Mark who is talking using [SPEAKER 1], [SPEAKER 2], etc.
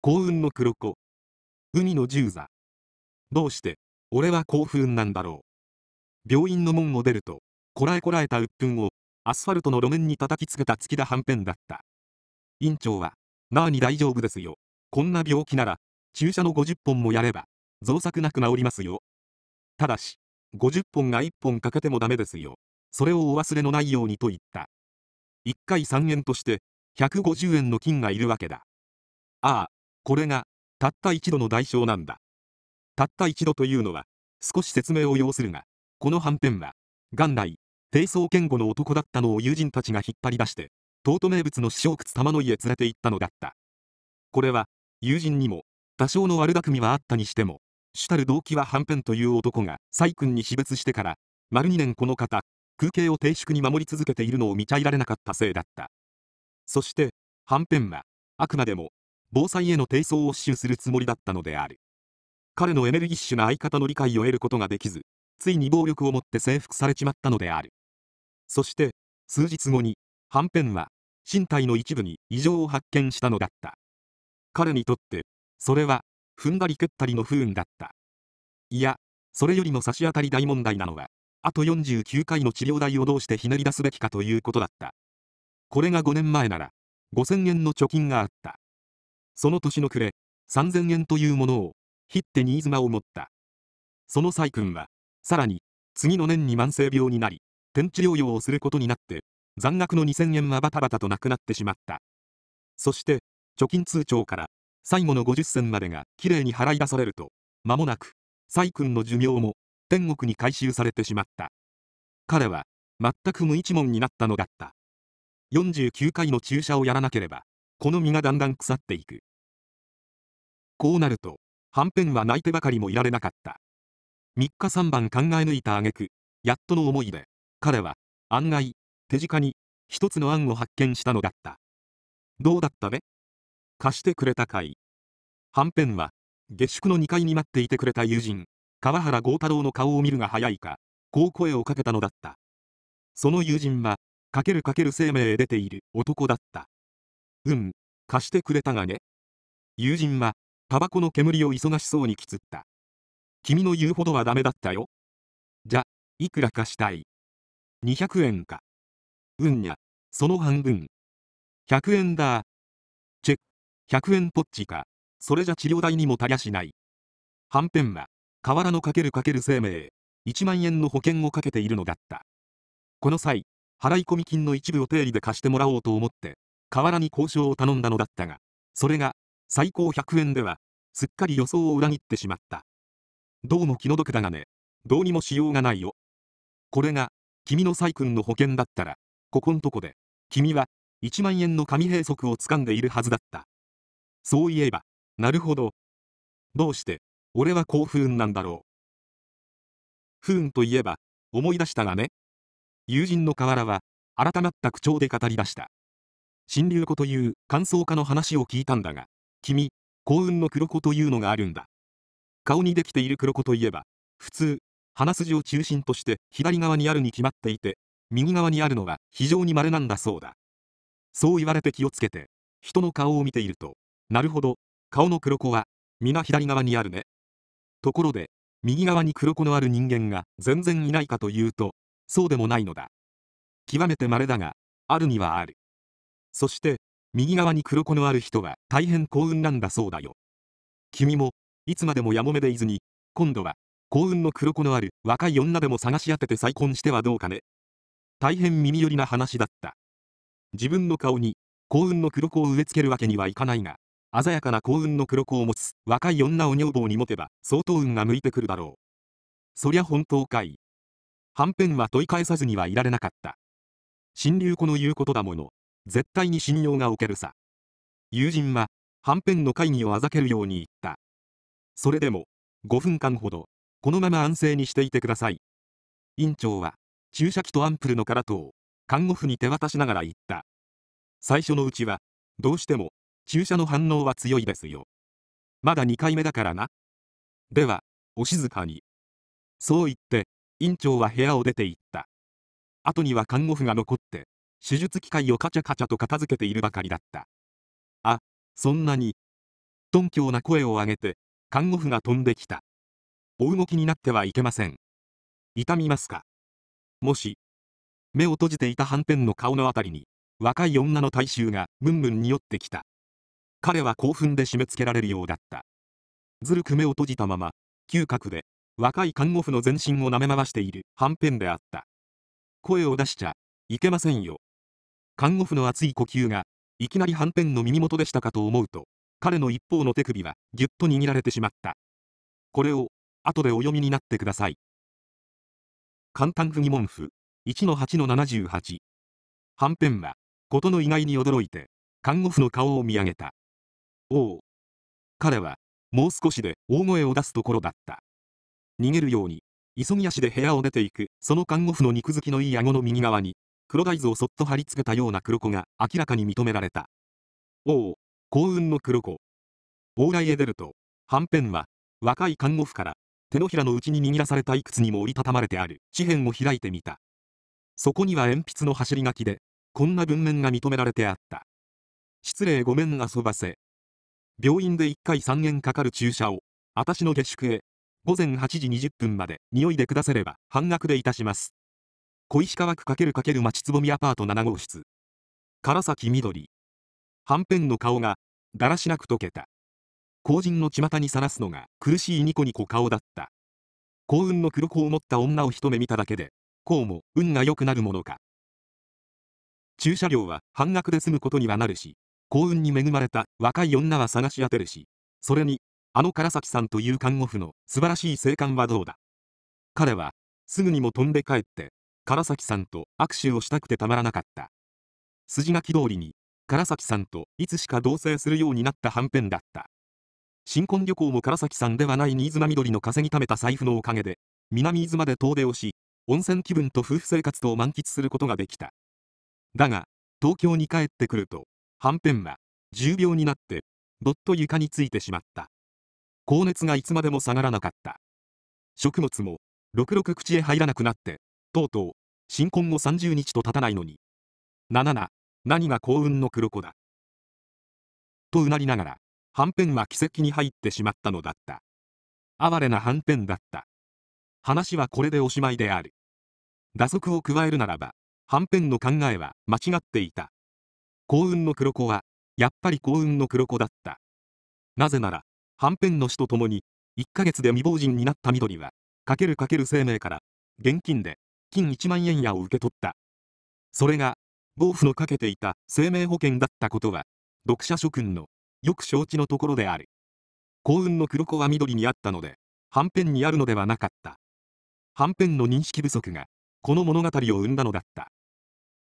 [SPEAKER 1] 幸運の黒子海の十座どうして俺は興奮なんだろう病院の門を出るとこらえこらえた鬱憤をアスファルトの路面に叩きつけた月田はんぺんだった院長は「なあに大丈夫ですよこんな病気なら注射の50本もやれば造作なく治りますよただし50本が1本かけてもダメですよそれをお忘れのないようにと言った1回3円として150円の金がいるわけだああこれがたった一度の代償なんだたった一度というのは少し説明を要するがこのはんぺんは元来低層堅固の男だったのを友人たちが引っ張り出して尊名物の師匠窟玉の家へ連れて行ったのだったこれは友人にも多少の悪巧みはあったにしても主たる動機ははんぺんという男が細君に死別してから丸2年この方空気を低粛に守り続けているのを見ちゃいられなかったせいだったそしてはんはあくまでも防災への提訴を主するつもりだったのである彼のエネルギッシュな相方の理解を得ることができずついに暴力をもって征服されちまったのであるそして数日後にはんぺんは身体の一部に異常を発見したのだった彼にとってそれは踏んだり蹴ったりの不運だったいやそれよりも差し当たり大問題なのはあと49回の治療代をどうしてひねり出すべきかということだったこれが5年前なら5000円の貯金があったその年の暮れ、3000円というものを、ひって新妻を持った。その細君は、さらに、次の年に慢性病になり、天地療養をすることになって、残額の2000円はバタバタとなくなってしまった。そして、貯金通帳から、最後の50銭までがきれいに払い出されると、間もなく、細君の寿命も、天国に回収されてしまった。彼は、全く無一文になったのだった。49回の注射をやらなければ、この身がだんだん腐っていく。こうなると、はんぺんは泣いてばかりもいられなかった。3日3晩考え抜いた挙句、やっとの思いで、彼は、案外、手近に、一つの案を発見したのだった。どうだったべ貸してくれたかい。はんぺんは、下宿の2階に待っていてくれた友人、川原豪太郎の顔を見るが早いか、こう声をかけたのだった。その友人は、かけるかける生命へ出ている男だった。うん、貸してくれたがね。友人は、タバコの煙を忙しそうにきつった。君の言うほどはダメだったよ。じゃ、いくら貸したい ?200 円か。うんや、その半分。100円だ。チェック、100円ポッチか。それじゃ治療代にもたやしない。はんぺんは、河原のかけるかける生命、1万円の保険をかけているのだった。この際、払い込み金の一部を定理で貸してもらおうと思って、河原に交渉を頼んだのだったが、それが最高100円では、すっかり予想を裏切ってしまった。どうも気の毒だがね、どうにもしようがないよ。これが、君の細君の保険だったら、ここんとこで、君は、1万円の紙閉塞を掴んでいるはずだった。そういえば、なるほど。どうして、俺はこう不運なんだろう。不運といえば、思い出したがね。友人の河原は、改まった口調で語り出した。新流子という感想家の話を聞いたんだが、君、幸運の黒子というのがあるんだ。顔にできている黒子といえば、普通、鼻筋を中心として左側にあるに決まっていて、右側にあるのは非常に稀なんだそうだ。そう言われて気をつけて、人の顔を見ていると、なるほど、顔の黒子は、皆左側にあるね。ところで、右側に黒子のある人間が全然いないかというと、そうでもないのだ。極めて稀だが、あるにはある。そして、右側に黒子のある人は大変幸運なんだそうだよ。君も、いつまでもやもめでいずに、今度は、幸運の黒子のある若い女でも探し当てて再婚してはどうかね。大変耳寄りな話だった。自分の顔に幸運の黒子を植え付けるわけにはいかないが、鮮やかな幸運の黒子を持つ若い女を女房に持てば相当運が向いてくるだろう。そりゃ本当かい。はんぺんは問い返さずにはいられなかった。新流子の言うことだもの。絶対に信用がおけるさ。友人は、はんぺんの会議をあざけるように言った。それでも、5分間ほど、このまま安静にしていてください。院長は、注射器とアンプルの空とを、看護婦に手渡しながら言った。最初のうちは、どうしても、注射の反応は強いですよ。まだ2回目だからな。では、お静かに。そう言って、院長は部屋を出て行った。後には看護婦が残って、手術機械をカチャカチャと片付けているばかりだったあそんなに頓強な声を上げて看護婦が飛んできたお動きになってはいけません痛みますかもし目を閉じていたはんぺんの顔のあたりに若い女の体臭がムンムンによってきた彼は興奮で締め付けられるようだったずるく目を閉じたまま嗅覚で若い看護婦の全身を舐め回しているはんぺんであった声を出しちゃいけませんよ看護婦の熱い呼吸が、いきなりはんぺんの耳元でしたかと思うと、彼の一方の手首はぎゅっと握られてしまった。これを、後でお読みになってください。簡単不疑問符、1-8-78。はんぺんは、ことの意外に驚いて、看護婦の顔を見上げた。おお。彼は、もう少しで大声を出すところだった。逃げるように、急ぎ足で部屋を出ていく、その看護婦の肉付きのいい顎の右側に、黒大豆をそっと貼り付けたような黒子が明らかに認められた。おお、幸運の黒子。往来へ出ると、はんぺんは、若い看護婦から、手のひらのうちに握らされたいくつにも折りたたまれてある紙片を開いてみた。そこには鉛筆の走り書きで、こんな文面が認められてあった。失礼ごめん遊ばせ。病院で1回3円かかる注射を、私の下宿へ、午前8時20分まで匂いでくだせれば半額でいたします。小石川区××町つぼみアパート7号室。唐崎緑。はんぺんの顔が、だらしなく溶けた。後人の巷にさらすのが苦しいニコニコ顔だった。幸運の黒子を持った女を一目見ただけで、こうも運が良くなるものか。駐車料は半額で済むことにはなるし、幸運に恵まれた若い女は探し当てるし、それに、あの唐崎さんという看護婦の素晴らしい生還はどうだ。彼は、すぐにも飛んで帰って、唐崎さんと握手をしたくてたまらなかった。筋書き通りに、唐崎さんといつしか同棲するようになったはんぺんだった。新婚旅行も唐崎さんではない新妻緑の稼ぎためた財布のおかげで、南伊豆まで遠出をし、温泉気分と夫婦生活とを満喫することができた。だが、東京に帰ってくると、はんぺんは、重病になって、どっと床についてしまった。高熱がいつまでも下がらなかった。食物も、ろくろく口へ入らなくなって、とうとう、新婚後30日と経たないのに。7。なな、何が幸運の黒子だ。とうなりながら、はんぺんは奇跡に入ってしまったのだった。哀れなはんぺんだった。話はこれでおしまいである。打足を加えるならば、はんぺんの考えは間違っていた。幸運の黒子は、やっぱり幸運の黒子だった。なぜなら、はんぺんの死とともに、1ヶ月で未亡人になった緑は、かけるかける生命から、現金で金1万円やを受け取った。それが、暴風のかけていた生命保険だったことは、読者諸君のよく承知のところである。幸運の黒子は緑にあったので、はんぺんにあるのではなかった。はんぺんの認識不足が、この物語を生んだのだった。